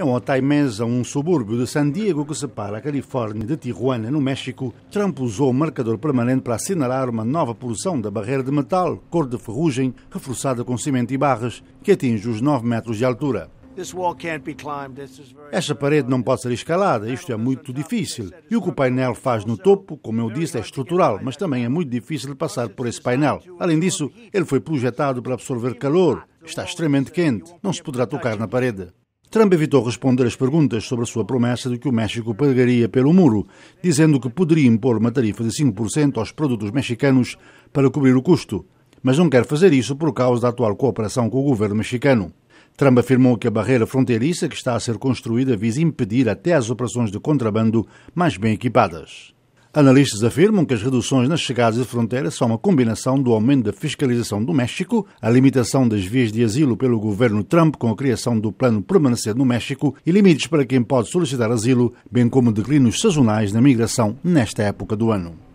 é um hotel imensa, um subúrbio de San Diego que separa a Califórnia de Tijuana, no México. Trump usou um marcador permanente para assinalar uma nova porção da barreira de metal, cor de ferrugem, reforçada com cimento e barras, que atinge os 9 metros de altura. Esta parede não pode ser escalada, isto é muito difícil. E o que o painel faz no topo, como eu disse, é estrutural, mas também é muito difícil de passar por esse painel. Além disso, ele foi projetado para absorver calor, está extremamente quente, não se poderá tocar na parede. Trump evitou responder às perguntas sobre a sua promessa de que o México pagaria pelo muro, dizendo que poderia impor uma tarifa de 5% aos produtos mexicanos para cobrir o custo, mas não quer fazer isso por causa da atual cooperação com o governo mexicano. Trump afirmou que a barreira fronteiriça que está a ser construída visa impedir até as operações de contrabando mais bem equipadas. Analistas afirmam que as reduções nas chegadas de fronteira são uma combinação do aumento da fiscalização do México, a limitação das vias de asilo pelo governo Trump com a criação do plano permanecer no México e limites para quem pode solicitar asilo, bem como declinos sazonais na migração nesta época do ano.